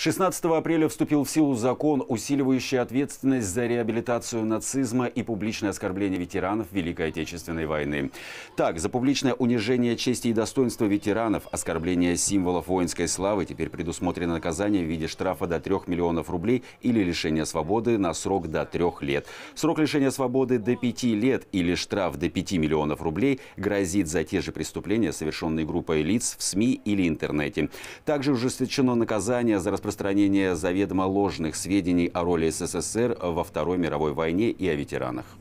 16 апреля вступил в силу закон, усиливающий ответственность за реабилитацию нацизма и публичное оскорбление ветеранов Великой Отечественной войны. Так, за публичное унижение чести и достоинства ветеранов, оскорбление символов воинской славы теперь предусмотрено наказание в виде штрафа до 3 миллионов рублей или лишения свободы на срок до 3 лет. Срок лишения свободы до 5 лет или штраф до 5 миллионов рублей грозит за те же преступления, совершенные группой лиц в СМИ или интернете. Также ужесточено наказание за распространение распространения заведомо ложных сведений о роли СССР во Второй мировой войне и о ветеранах.